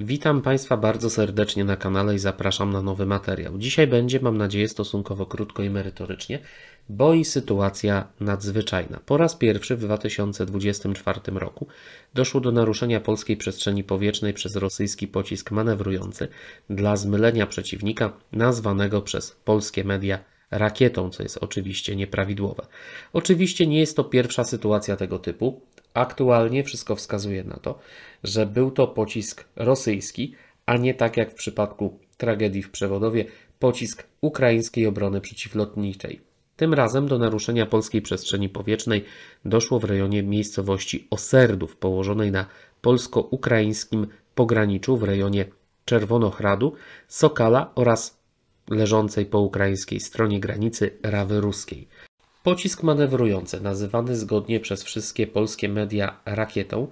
Witam Państwa bardzo serdecznie na kanale i zapraszam na nowy materiał. Dzisiaj będzie, mam nadzieję, stosunkowo krótko i merytorycznie, bo i sytuacja nadzwyczajna. Po raz pierwszy w 2024 roku doszło do naruszenia polskiej przestrzeni powietrznej przez rosyjski pocisk manewrujący dla zmylenia przeciwnika, nazwanego przez polskie media rakietą, co jest oczywiście nieprawidłowe. Oczywiście nie jest to pierwsza sytuacja tego typu. Aktualnie wszystko wskazuje na to, że był to pocisk rosyjski, a nie tak jak w przypadku tragedii w Przewodowie, pocisk ukraińskiej obrony przeciwlotniczej. Tym razem do naruszenia polskiej przestrzeni powietrznej doszło w rejonie miejscowości Oserdów, położonej na polsko-ukraińskim pograniczu w rejonie Czerwonochradu, Sokala oraz leżącej po ukraińskiej stronie granicy Rawy Ruskiej. Pocisk manewrujący, nazywany zgodnie przez wszystkie polskie media rakietą,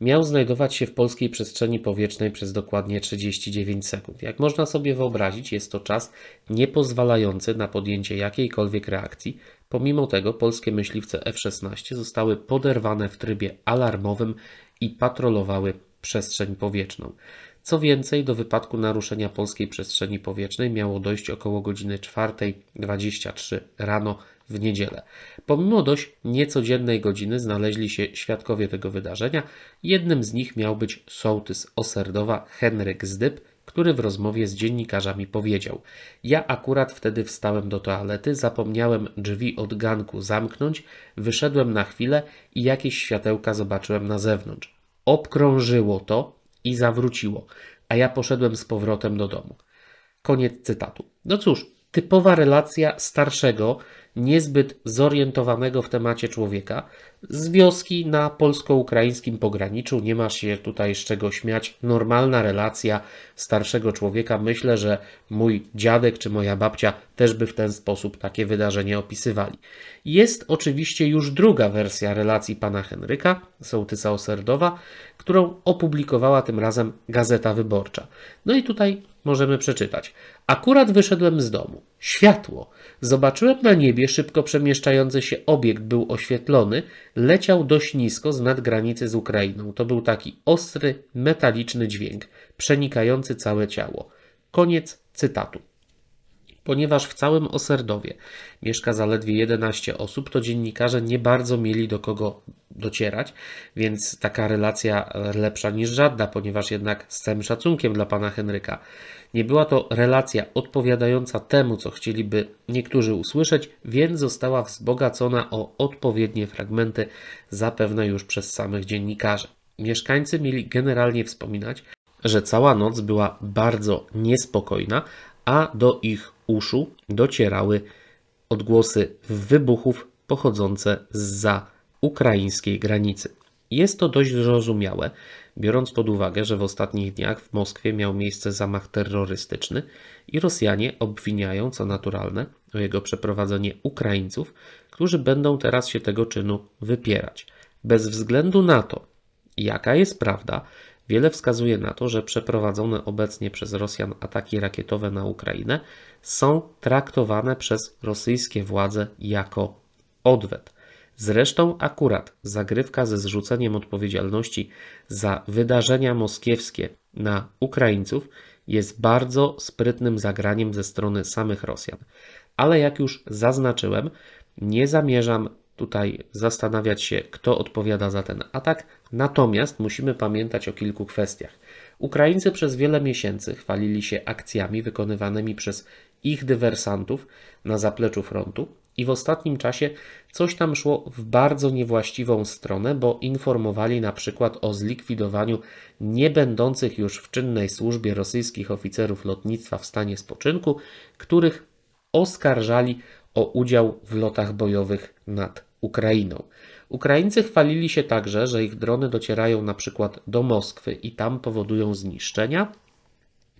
miał znajdować się w polskiej przestrzeni powietrznej przez dokładnie 39 sekund. Jak można sobie wyobrazić, jest to czas niepozwalający na podjęcie jakiejkolwiek reakcji. Pomimo tego polskie myśliwce F-16 zostały poderwane w trybie alarmowym i patrolowały przestrzeń powietrzną. Co więcej, do wypadku naruszenia polskiej przestrzeni powietrznej miało dojść około godziny 4.23 rano w niedzielę. Pomimo dość niecodziennej godziny znaleźli się świadkowie tego wydarzenia. Jednym z nich miał być sołtys Oserdowa Henryk Zdyb, który w rozmowie z dziennikarzami powiedział: Ja akurat wtedy wstałem do toalety, zapomniałem drzwi od ganku zamknąć, wyszedłem na chwilę i jakieś światełka zobaczyłem na zewnątrz. Obkrążyło to i zawróciło, a ja poszedłem z powrotem do domu. Koniec cytatu. No cóż, typowa relacja starszego, niezbyt zorientowanego w temacie człowieka. Z wioski na polsko-ukraińskim pograniczu nie ma się tutaj z czego śmiać. Normalna relacja starszego człowieka. Myślę, że mój dziadek czy moja babcia też by w ten sposób takie wydarzenie opisywali. Jest oczywiście już druga wersja relacji pana Henryka, sołtysa Oserdowa, którą opublikowała tym razem Gazeta Wyborcza. No i tutaj możemy przeczytać. Akurat wyszedłem z domu. Światło. Zobaczyłem na niebie szybko przemieszczający się obiekt był oświetlony, leciał dość nisko z nad granicy z Ukrainą. To był taki ostry, metaliczny dźwięk, przenikający całe ciało. Koniec cytatu. Ponieważ w całym Oserdowie mieszka zaledwie 11 osób, to dziennikarze nie bardzo mieli do kogo docierać, więc taka relacja lepsza niż żadna, ponieważ jednak z całym szacunkiem dla pana Henryka, nie była to relacja odpowiadająca temu, co chcieliby niektórzy usłyszeć, więc została wzbogacona o odpowiednie fragmenty, zapewne już przez samych dziennikarzy. Mieszkańcy mieli generalnie wspominać, że cała noc była bardzo niespokojna, a do ich uszu docierały odgłosy wybuchów pochodzące za ukraińskiej granicy. Jest to dość zrozumiałe, biorąc pod uwagę, że w ostatnich dniach w Moskwie miał miejsce zamach terrorystyczny i Rosjanie obwiniają, co naturalne, o jego przeprowadzenie Ukraińców, którzy będą teraz się tego czynu wypierać. Bez względu na to, jaka jest prawda, Wiele wskazuje na to, że przeprowadzone obecnie przez Rosjan ataki rakietowe na Ukrainę są traktowane przez rosyjskie władze jako odwet. Zresztą akurat zagrywka ze zrzuceniem odpowiedzialności za wydarzenia moskiewskie na Ukraińców jest bardzo sprytnym zagraniem ze strony samych Rosjan. Ale jak już zaznaczyłem, nie zamierzam tutaj zastanawiać się, kto odpowiada za ten atak. Natomiast musimy pamiętać o kilku kwestiach. Ukraińcy przez wiele miesięcy chwalili się akcjami wykonywanymi przez ich dywersantów na zapleczu frontu, i w ostatnim czasie coś tam szło w bardzo niewłaściwą stronę, bo informowali na przykład o zlikwidowaniu niebędących już w czynnej służbie rosyjskich oficerów lotnictwa w stanie spoczynku, których oskarżali o udział w lotach bojowych nad Ukrainą. Ukraińcy chwalili się także, że ich drony docierają na przykład do Moskwy i tam powodują zniszczenia.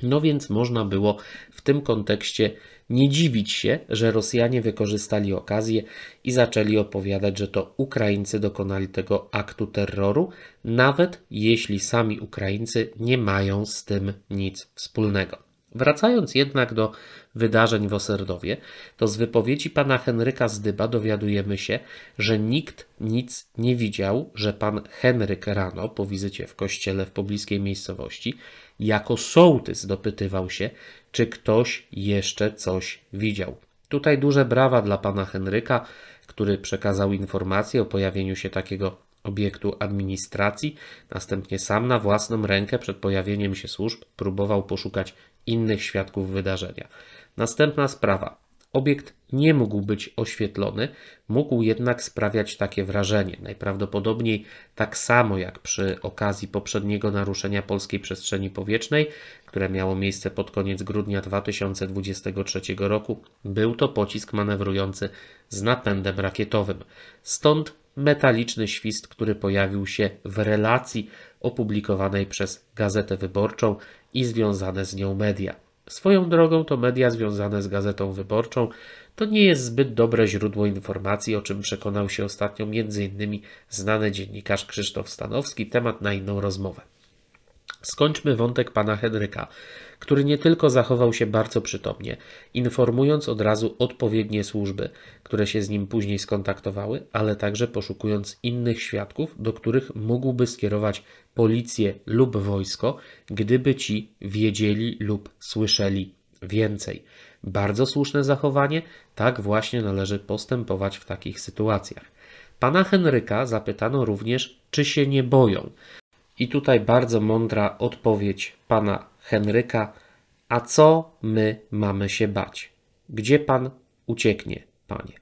No więc można było w tym kontekście nie dziwić się, że Rosjanie wykorzystali okazję i zaczęli opowiadać, że to Ukraińcy dokonali tego aktu terroru, nawet jeśli sami Ukraińcy nie mają z tym nic wspólnego. Wracając jednak do wydarzeń w Oserdowie, to z wypowiedzi pana Henryka Zdyba dowiadujemy się, że nikt nic nie widział, że pan Henryk rano po wizycie w kościele w pobliskiej miejscowości jako sołtys dopytywał się, czy ktoś jeszcze coś widział. Tutaj duże brawa dla pana Henryka, który przekazał informację o pojawieniu się takiego obiektu administracji, następnie sam na własną rękę przed pojawieniem się służb próbował poszukać innych świadków wydarzenia. Następna sprawa. Obiekt nie mógł być oświetlony, mógł jednak sprawiać takie wrażenie. Najprawdopodobniej tak samo jak przy okazji poprzedniego naruszenia polskiej przestrzeni powietrznej, które miało miejsce pod koniec grudnia 2023 roku, był to pocisk manewrujący z napędem rakietowym. Stąd metaliczny świst, który pojawił się w relacji opublikowanej przez Gazetę Wyborczą i związane z nią media. Swoją drogą to media związane z gazetą wyborczą to nie jest zbyt dobre źródło informacji, o czym przekonał się ostatnio m.in. znany dziennikarz Krzysztof Stanowski, temat na inną rozmowę. Skończmy wątek pana Henryka, który nie tylko zachował się bardzo przytomnie, informując od razu odpowiednie służby, które się z nim później skontaktowały, ale także poszukując innych świadków, do których mógłby skierować policję lub wojsko, gdyby ci wiedzieli lub słyszeli więcej. Bardzo słuszne zachowanie, tak właśnie należy postępować w takich sytuacjach. Pana Henryka zapytano również, czy się nie boją, i tutaj bardzo mądra odpowiedź pana Henryka: A co my mamy się bać? Gdzie pan ucieknie, panie?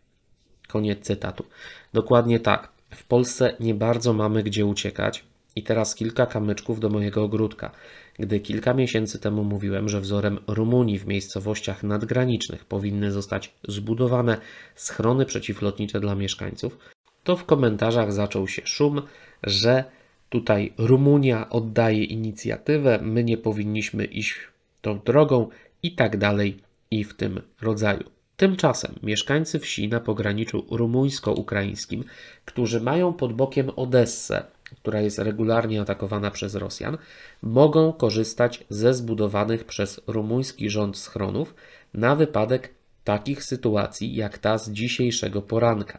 Koniec cytatu. Dokładnie tak. W Polsce nie bardzo mamy gdzie uciekać. I teraz kilka kamyczków do mojego ogródka. Gdy kilka miesięcy temu mówiłem, że wzorem Rumunii w miejscowościach nadgranicznych powinny zostać zbudowane schrony przeciwlotnicze dla mieszkańców, to w komentarzach zaczął się szum, że Tutaj Rumunia oddaje inicjatywę, my nie powinniśmy iść tą drogą i tak dalej i w tym rodzaju. Tymczasem mieszkańcy wsi na pograniczu rumuńsko-ukraińskim, którzy mają pod bokiem Odessę, która jest regularnie atakowana przez Rosjan, mogą korzystać ze zbudowanych przez rumuński rząd schronów na wypadek takich sytuacji jak ta z dzisiejszego poranka.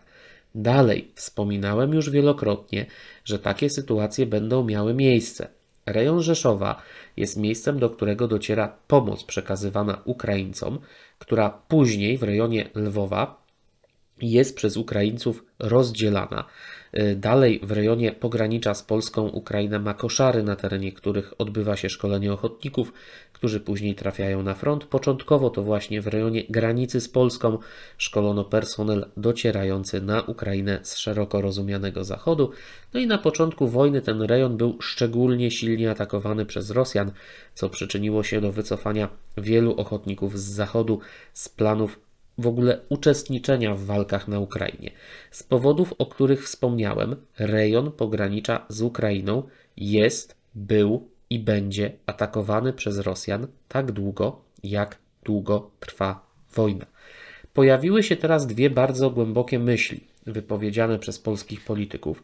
Dalej, wspominałem już wielokrotnie, że takie sytuacje będą miały miejsce. Rejon Rzeszowa jest miejscem, do którego dociera pomoc przekazywana Ukraińcom, która później w rejonie Lwowa jest przez Ukraińców rozdzielana Y, dalej w rejonie pogranicza z Polską Ukraina ma koszary, na terenie których odbywa się szkolenie ochotników, którzy później trafiają na front. Początkowo to właśnie w rejonie granicy z Polską szkolono personel docierający na Ukrainę z szeroko rozumianego zachodu. No i na początku wojny ten rejon był szczególnie silnie atakowany przez Rosjan, co przyczyniło się do wycofania wielu ochotników z zachodu z planów w ogóle uczestniczenia w walkach na Ukrainie. Z powodów, o których wspomniałem, rejon pogranicza z Ukrainą jest, był i będzie atakowany przez Rosjan tak długo, jak długo trwa wojna. Pojawiły się teraz dwie bardzo głębokie myśli, wypowiedziane przez polskich polityków.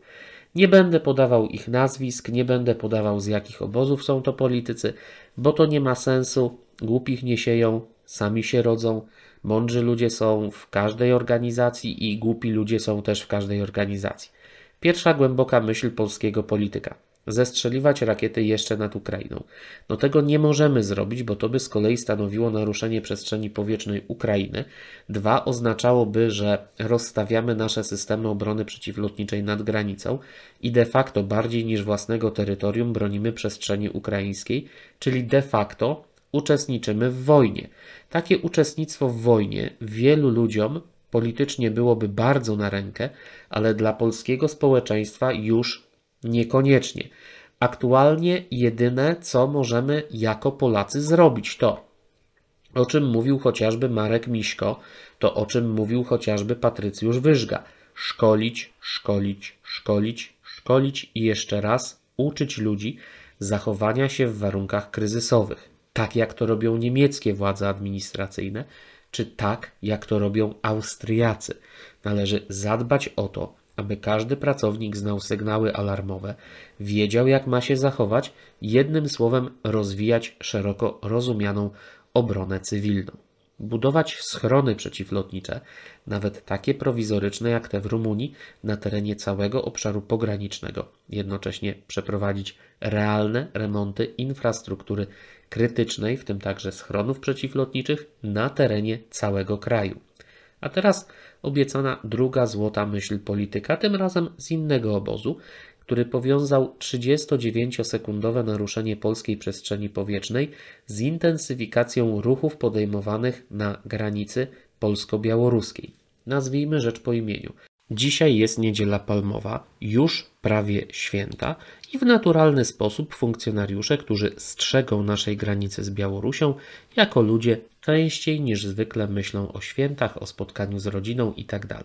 Nie będę podawał ich nazwisk, nie będę podawał z jakich obozów są to politycy, bo to nie ma sensu, głupich nie sieją, sami się rodzą, mądrzy ludzie są w każdej organizacji i głupi ludzie są też w każdej organizacji. Pierwsza głęboka myśl polskiego polityka. Zestrzeliwać rakiety jeszcze nad Ukrainą. No tego nie możemy zrobić, bo to by z kolei stanowiło naruszenie przestrzeni powietrznej Ukrainy. Dwa, oznaczałoby, że rozstawiamy nasze systemy obrony przeciwlotniczej nad granicą i de facto bardziej niż własnego terytorium bronimy przestrzeni ukraińskiej, czyli de facto uczestniczymy w wojnie. Takie uczestnictwo w wojnie wielu ludziom politycznie byłoby bardzo na rękę, ale dla polskiego społeczeństwa już niekoniecznie. Aktualnie jedyne, co możemy jako Polacy zrobić, to o czym mówił chociażby Marek Miśko, to o czym mówił chociażby Patrycjusz Wyżga. Szkolić, szkolić, szkolić, szkolić i jeszcze raz uczyć ludzi zachowania się w warunkach kryzysowych tak jak to robią niemieckie władze administracyjne, czy tak jak to robią Austriacy. Należy zadbać o to, aby każdy pracownik znał sygnały alarmowe, wiedział jak ma się zachować, jednym słowem rozwijać szeroko rozumianą obronę cywilną. Budować schrony przeciwlotnicze, nawet takie prowizoryczne jak te w Rumunii, na terenie całego obszaru pogranicznego, jednocześnie przeprowadzić realne remonty infrastruktury krytycznej, w tym także schronów przeciwlotniczych, na terenie całego kraju. A teraz obiecana druga złota myśl polityka, tym razem z innego obozu, który powiązał 39-sekundowe naruszenie polskiej przestrzeni powietrznej z intensyfikacją ruchów podejmowanych na granicy polsko-białoruskiej. Nazwijmy rzecz po imieniu. Dzisiaj jest niedziela palmowa, już prawie święta, i w naturalny sposób funkcjonariusze, którzy strzegą naszej granicy z Białorusią, jako ludzie częściej niż zwykle myślą o świętach, o spotkaniu z rodziną itd. Tak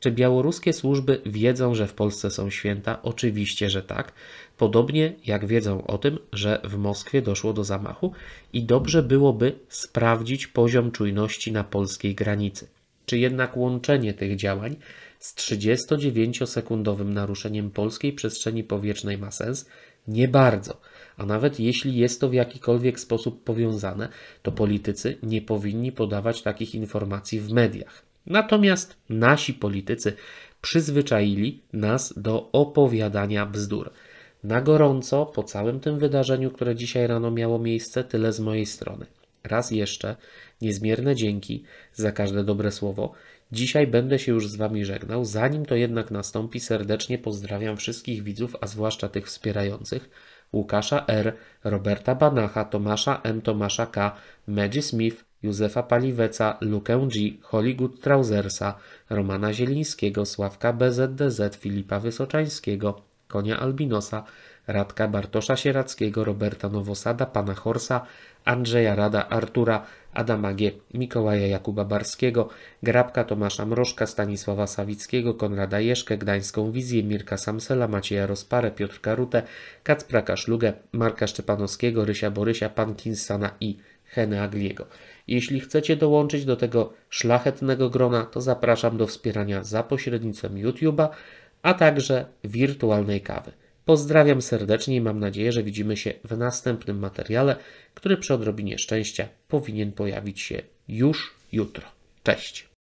Czy białoruskie służby wiedzą, że w Polsce są święta? Oczywiście, że tak. Podobnie jak wiedzą o tym, że w Moskwie doszło do zamachu i dobrze byłoby sprawdzić poziom czujności na polskiej granicy czy jednak łączenie tych działań z 39-sekundowym naruszeniem polskiej przestrzeni powietrznej ma sens? Nie bardzo. A nawet jeśli jest to w jakikolwiek sposób powiązane, to politycy nie powinni podawać takich informacji w mediach. Natomiast nasi politycy przyzwyczaili nas do opowiadania bzdur. Na gorąco po całym tym wydarzeniu, które dzisiaj rano miało miejsce, tyle z mojej strony. Raz jeszcze niezmierne dzięki za każde dobre słowo. Dzisiaj będę się już z Wami żegnał. Zanim to jednak nastąpi, serdecznie pozdrawiam wszystkich widzów, a zwłaszcza tych wspierających. Łukasza R., Roberta Banacha, Tomasza M., Tomasza K., Medzi Smith, Józefa Paliweca, Lukę G., Hollywood Trousersa, Romana Zielińskiego, Sławka BZDZ, Filipa Wysoczańskiego, Konia Albinosa, Radka Bartosza Sierackiego, Roberta Nowosada, Pana Horsa, Andrzeja Rada, Artura Adamagie, Mikołaja Jakuba Barskiego, Grabka Tomasza Mrożka, Stanisława Sawickiego, Konrada Jeszkę, Gdańską Wizję, Mirka Samsela, Macieja Rozparę, Piotrka Rutę, Kacpra Kaszlugę, Marka Szczepanowskiego, Rysia Borysia, Pankinsana i Heny Agliego. Jeśli chcecie dołączyć do tego szlachetnego grona, to zapraszam do wspierania za pośrednictwem YouTube'a, a także wirtualnej kawy. Pozdrawiam serdecznie i mam nadzieję, że widzimy się w następnym materiale, który przy odrobinie szczęścia powinien pojawić się już jutro. Cześć!